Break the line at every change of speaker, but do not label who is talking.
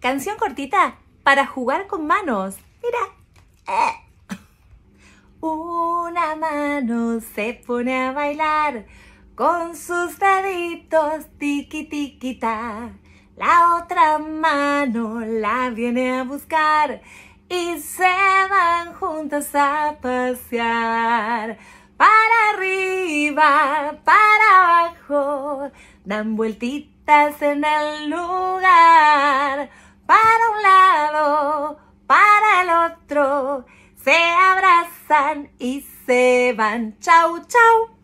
Canción cortita para jugar con manos. Mira. Eh. Una mano se pone a bailar con sus deditos tiqui La otra mano la viene a buscar y se van juntas a pasear. Para arriba, para abajo, dan vueltitas en el lugar un lado, para el otro, se abrazan y se van. Chau, chau.